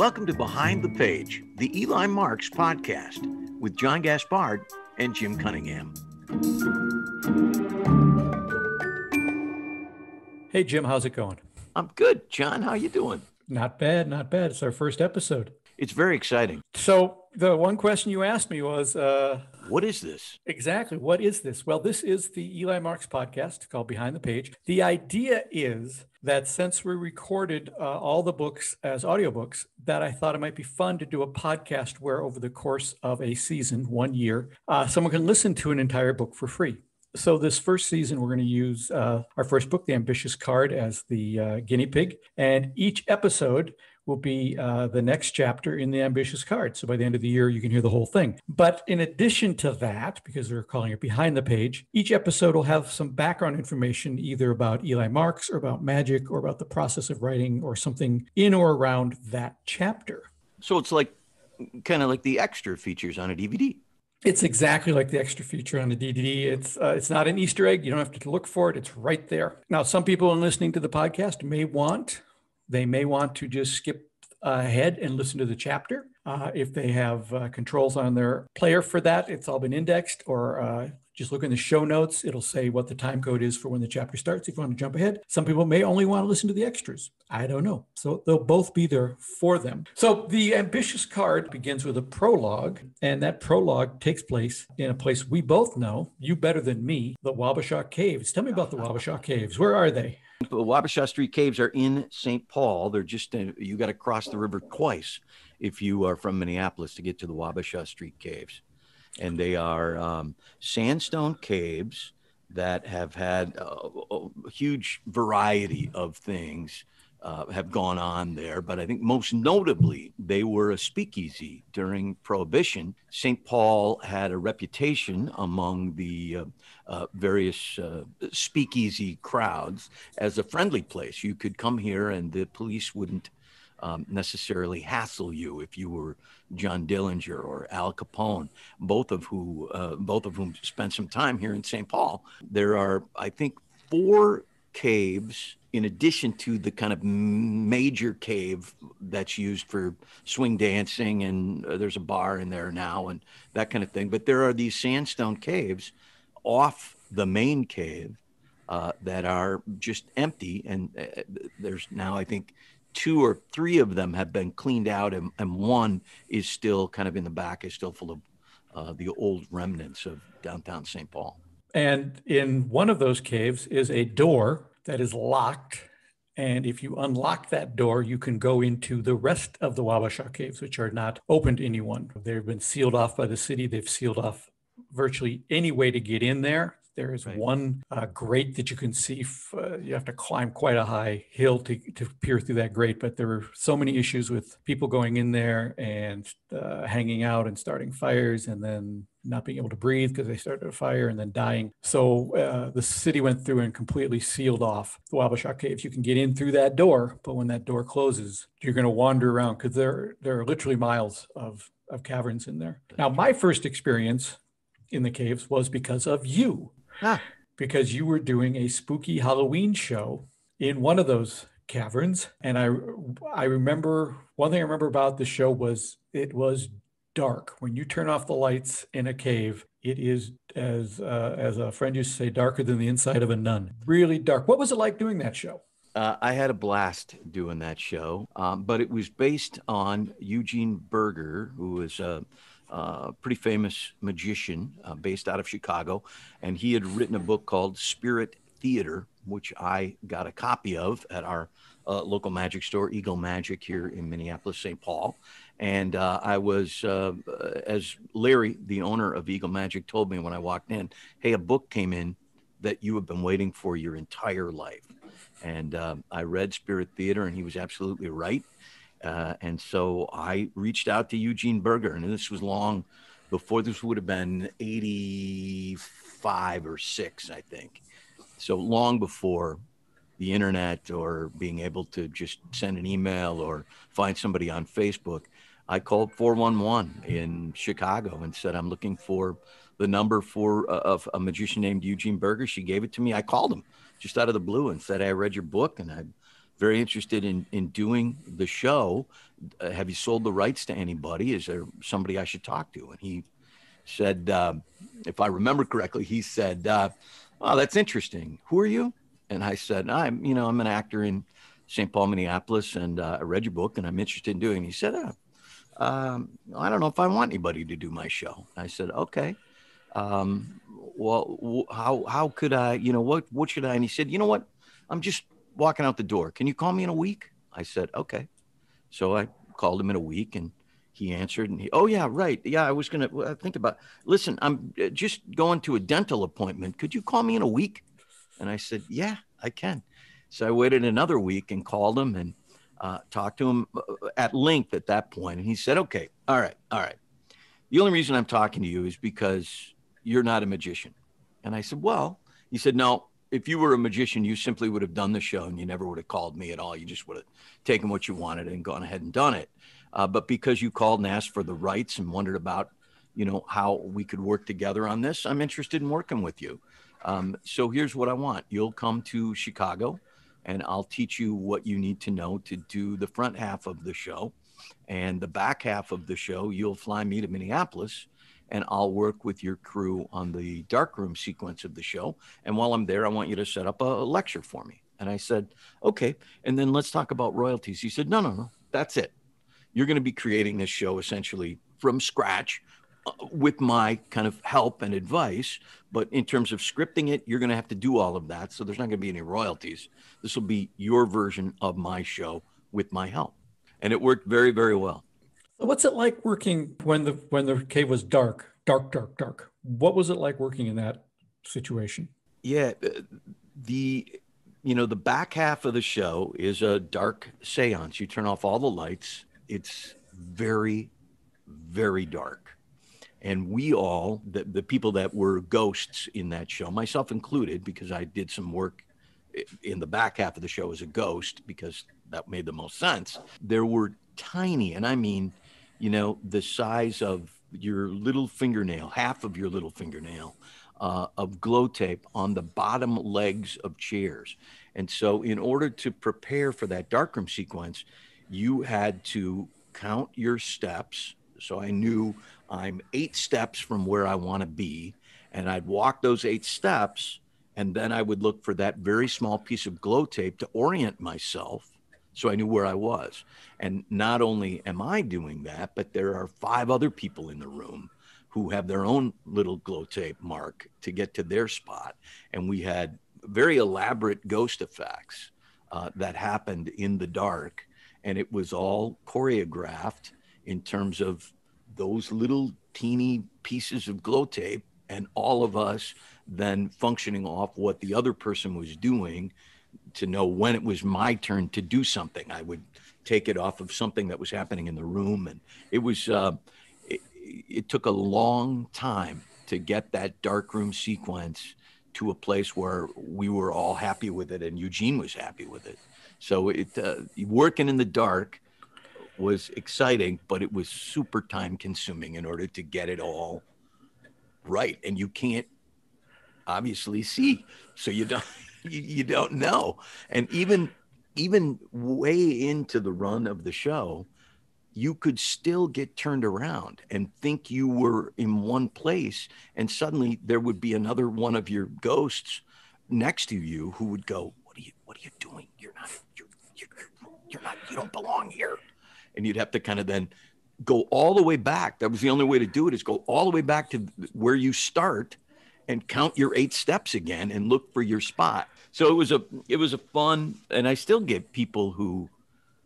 welcome to Behind the Page, the Eli Marks podcast with John Gaspard and Jim Cunningham. Hey Jim, how's it going? I'm good, John. How you doing? Not bad, not bad. It's our first episode. It's very exciting. So the one question you asked me was uh, What is this? Exactly. What is this? Well, this is the Eli Marks podcast called Behind the Page. The idea is that since we recorded uh, all the books as audiobooks, that I thought it might be fun to do a podcast where, over the course of a season, one year, uh, someone can listen to an entire book for free. So this first season, we're going to use uh, our first book, The Ambitious Card, as the uh, guinea pig, and each episode will be uh, the next chapter in the ambitious card. So by the end of the year, you can hear the whole thing. But in addition to that, because we're calling it behind the page, each episode will have some background information either about Eli Marks or about magic or about the process of writing or something in or around that chapter. So it's like kind of like the extra features on a DVD. It's exactly like the extra feature on the DVD. It's uh, it's not an Easter egg. You don't have to look for it. It's right there. Now, some people in listening to the podcast may want they may want to just skip ahead and listen to the chapter. Uh, if they have uh, controls on their player for that, it's all been indexed or uh, just look in the show notes. It'll say what the time code is for when the chapter starts if you want to jump ahead. Some people may only want to listen to the extras. I don't know. So they'll both be there for them. So the ambitious card begins with a prologue, and that prologue takes place in a place we both know, you better than me, the Wabasha Caves. Tell me about the Wabasha Caves. Where are they? The Wabasha Street Caves are in St. Paul. They're just, uh, you got to cross the river twice if you are from Minneapolis to get to the Wabasha Street Caves. And they are um, sandstone caves that have had uh, a, a huge variety of things uh, have gone on there, but I think most notably, they were a speakeasy during Prohibition. St. Paul had a reputation among the uh, uh, various uh, speakeasy crowds as a friendly place. You could come here and the police wouldn't um, necessarily hassle you if you were John Dillinger or Al Capone, both of who uh, both of whom spent some time here in St. Paul. There are, I think, four caves in addition to the kind of major cave that's used for swing dancing and uh, there's a bar in there now and that kind of thing but there are these sandstone caves off the main cave uh, that are just empty and uh, there's now i think two or three of them have been cleaned out and, and one is still kind of in the back is still full of uh, the old remnants of downtown st paul and in one of those caves is a door that is locked. And if you unlock that door, you can go into the rest of the Wabasha caves, which are not open to anyone. They've been sealed off by the city. They've sealed off virtually any way to get in there. There is right. one uh, grate that you can see. F- uh, you have to climb quite a high hill to, to peer through that grate, but there were so many issues with people going in there and uh, hanging out and starting fires and then not being able to breathe because they started a fire and then dying. So uh, the city went through and completely sealed off the Wabasha Caves. You can get in through that door, but when that door closes, you're going to wander around because there there are literally miles of of caverns in there. Now, my first experience in the caves was because of you ah. because you were doing a spooky Halloween show in one of those caverns. And I, I remember one thing I remember about the show was it was dark. When you turn off the lights in a cave, it is as uh, as a friend used to say, darker than the inside of a nun. Really dark. What was it like doing that show? Uh, I had a blast doing that show, um, but it was based on Eugene Berger, who was a uh, pretty famous magician uh, based out of Chicago, and he had written a book called Spirit Theater, which I got a copy of at our uh, local magic store, Eagle Magic, here in Minneapolis, St. Paul. And uh, I was, uh, uh, as Larry, the owner of Eagle Magic, told me when I walked in, hey, a book came in that you have been waiting for your entire life. And uh, I read Spirit Theater, and he was absolutely right. Uh, and so I reached out to Eugene Berger, and this was long before this would have been 85 or 6, I think. So long before the internet or being able to just send an email or find somebody on Facebook. I called 411 in Chicago and said, I'm looking for the number for a, uh, a magician named Eugene Berger. She gave it to me. I called him just out of the blue and said, I read your book and i very interested in in doing the show. Uh, have you sold the rights to anybody? Is there somebody I should talk to?" And he said, uh, if I remember correctly, he said, uh, "Oh, that's interesting. Who are you?" And I said, "I'm, you know, I'm an actor in St. Paul, Minneapolis, and uh, I read your book, and I'm interested in doing." he said, uh, um, "I don't know if I want anybody to do my show." I said, "Okay." Um, well, how how could I? You know, what what should I? And he said, "You know what? I'm just walking out the door. Can you call me in a week? I said, okay. So I called him in a week and he answered and he, oh yeah, right. Yeah. I was going to think about, listen, I'm uh, just going to a dental appointment. Could you call me in a week? And I said, yeah, I can. So I waited another week and called him and uh, talked to him uh, at length at that point. And he said, okay, all right, all right. The only reason I'm talking to you is because you're not a magician. And I said, well, he said, no, if you were a magician, you simply would have done the show and you never would have called me at all. You just would have taken what you wanted and gone ahead and done it. Uh, but because you called and asked for the rights and wondered about, you know, how we could work together on this, I'm interested in working with you. Um, so here's what I want: you'll come to Chicago, and I'll teach you what you need to know to do the front half of the show, and the back half of the show. You'll fly me to Minneapolis and I'll work with your crew on the darkroom sequence of the show. And while I'm there, I want you to set up a lecture for me. And I said, okay. And then let's talk about royalties. He said, no, no, no, that's it. You're going to be creating this show essentially from scratch uh, with my kind of help and advice. But in terms of scripting it, you're going to have to do all of that. So there's not going to be any royalties. This will be your version of my show with my help. And it worked very, very well. What's it like working when the when the cave was dark, dark, dark, dark? What was it like working in that situation? Yeah, uh, the you know the back half of the show is a dark séance. You turn off all the lights. It's very, very dark, and we all the, the people that were ghosts in that show, myself included, because I did some work in the back half of the show as a ghost because that made the most sense. There were tiny, and I mean you know, the size of your little fingernail, half of your little fingernail, uh, of glow tape on the bottom legs of chairs. And so, in order to prepare for that darkroom sequence, you had to count your steps. So I knew I'm eight steps from where I want to be, and I'd walk those eight steps, and then I would look for that very small piece of glow tape to orient myself so I knew where I was. And not only am I doing that, but there are five other people in the room who have their own little glow tape mark to get to their spot. And we had very elaborate ghost effects uh, that happened in the dark. And it was all choreographed in terms of those little teeny pieces of glow tape and all of us then functioning off what the other person was doing to know when it was my turn to do something. I would take it off of something that was happening in the room, and it was uh, it, it took a long time to get that dark room sequence to a place where we were all happy with it, and Eugene was happy with it. So it uh, working in the dark was exciting, but it was super time consuming in order to get it all right, and you can't obviously see, so you don't you, you don't know. And even even way into the run of the show, you could still get turned around and think you were in one place, and suddenly there would be another one of your ghosts next to you who would go, "What are you? What are you doing? You're not. You're, you're, you're not. You don't belong here." And you'd have to kind of then go all the way back. That was the only way to do it is go all the way back to where you start and count your eight steps again and look for your spot. So it was a it was a fun and I still get people who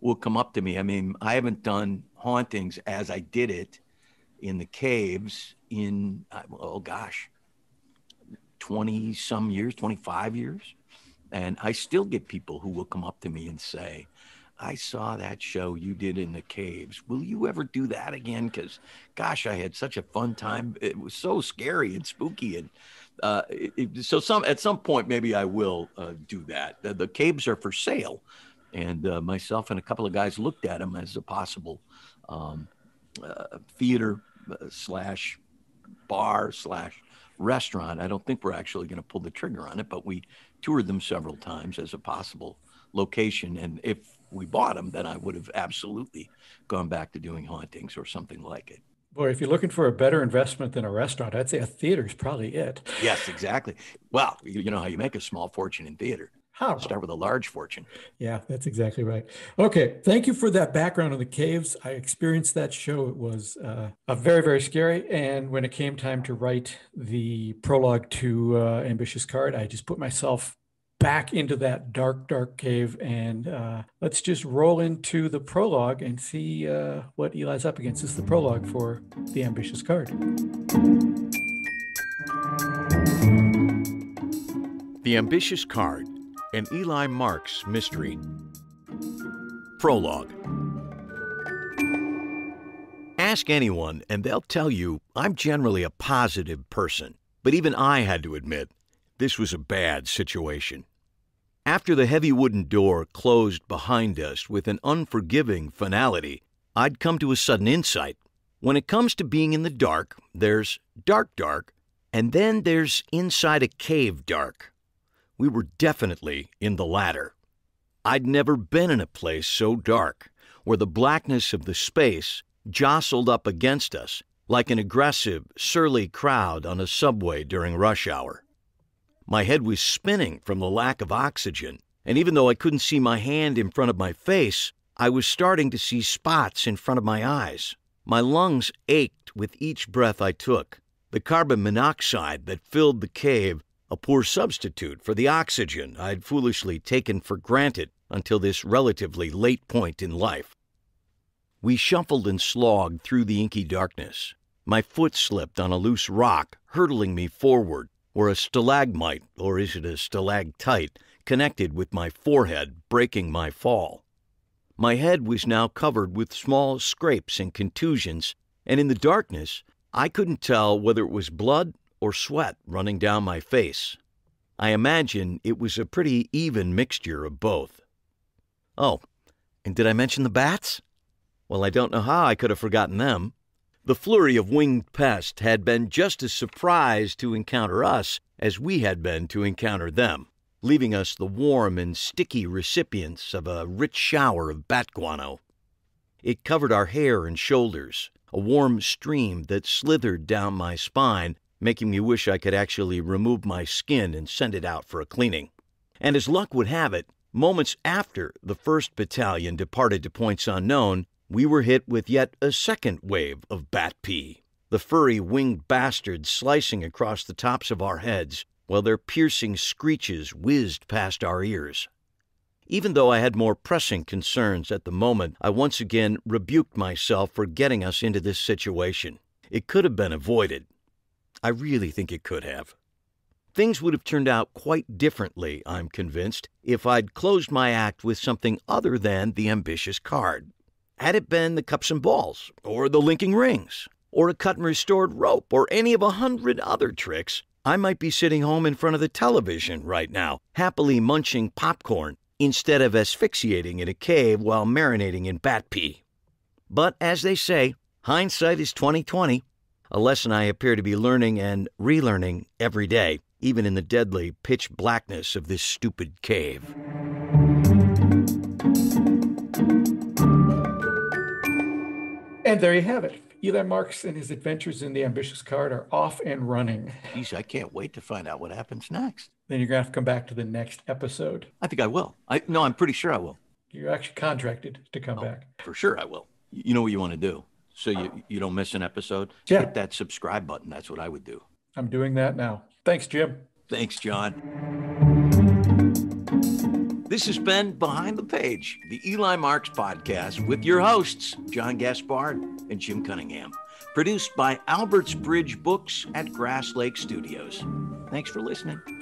will come up to me. I mean, I haven't done hauntings as I did it in the caves in oh gosh, 20 some years, 25 years. And I still get people who will come up to me and say, I saw that show you did in the caves. Will you ever do that again? Because, gosh, I had such a fun time. It was so scary and spooky, and uh, it, so some at some point maybe I will uh, do that. The, the, caves are for sale, and uh, myself and a couple of guys looked at them as a possible um, uh, theater uh, slash bar slash restaurant. I don't think we're actually going to pull the trigger on it, but we toured them several times as a possible location, and if we bought them, then I would have absolutely gone back to doing hauntings or something like it. Boy, if you're looking for a better investment than a restaurant, I'd say a theater is probably it. Yes, exactly. Well, you know how you make a small fortune in theater. How? Start with a large fortune. Yeah, that's exactly right. Okay, thank you for that background on the caves. I experienced that show. It was uh, very, very scary. And when it came time to write the prologue to uh, Ambitious Card, I just put myself back into that dark, dark cave. And uh, let's just roll into the prologue and see uh, what Eli's up against. This is the prologue for The Ambitious Card. The Ambitious Card, an Eli Marks mystery. Prologue. Ask anyone, and they'll tell you I'm generally a positive person. But even I had to admit, this was a bad situation. After the heavy wooden door closed behind us with an unforgiving finality, I'd come to a sudden insight. When it comes to being in the dark, there's dark dark, and then there's inside a cave dark. We were definitely in the latter. I'd never been in a place so dark, where the blackness of the space jostled up against us like an aggressive, surly crowd on a subway during rush hour. My head was spinning from the lack of oxygen, and even though I couldn't see my hand in front of my face, I was starting to see spots in front of my eyes. My lungs ached with each breath I took. The carbon monoxide that filled the cave, a poor substitute for the oxygen I'd foolishly taken for granted until this relatively late point in life. We shuffled and slogged through the inky darkness. My foot slipped on a loose rock, hurtling me forward, or a stalagmite, or is it a stalactite, connected with my forehead, breaking my fall. My head was now covered with small scrapes and contusions, and in the darkness I couldn't tell whether it was blood or sweat running down my face. I imagine it was a pretty even mixture of both. Oh, and did I mention the bats? Well, I don't know how I could have forgotten them. The flurry of winged pests had been just as surprised to encounter us as we had been to encounter them, leaving us the warm and sticky recipients of a rich shower of bat guano. It covered our hair and shoulders, a warm stream that slithered down my spine, making me wish I could actually remove my skin and send it out for a cleaning. And as luck would have it, moments after the 1st Battalion departed to points unknown, we were hit with yet a second wave of bat pee. the furry winged bastards slicing across the tops of our heads while their piercing screeches whizzed past our ears. Even though I had more pressing concerns at the moment, I once again rebuked myself for getting us into this situation. It could have been avoided. I really think it could have. Things would have turned out quite differently, I'm convinced, if I'd closed my act with something other than the ambitious card had it been the cups and balls, or the linking rings, or a cut and restored rope, or any of a hundred other tricks, I might be sitting home in front of the television right now, happily munching popcorn instead of asphyxiating in a cave while marinating in bat pee. But as they say, hindsight is 2020, a lesson I appear to be learning and relearning every day, even in the deadly pitch blackness of this stupid cave. And there you have it. Eli Marks and his adventures in the ambitious card are off and running. Geez, I can't wait to find out what happens next. Then you're gonna have to come back to the next episode. I think I will. I no, I'm pretty sure I will. You're actually contracted to come oh, back. For sure I will. You know what you want to do. So you, you don't miss an episode. Yeah. Hit that subscribe button. That's what I would do. I'm doing that now. Thanks, Jim. Thanks, John. This has been Behind the Page, the Eli Marks podcast with your hosts, John Gaspard and Jim Cunningham, produced by Alberts Bridge Books at Grass Lake Studios. Thanks for listening.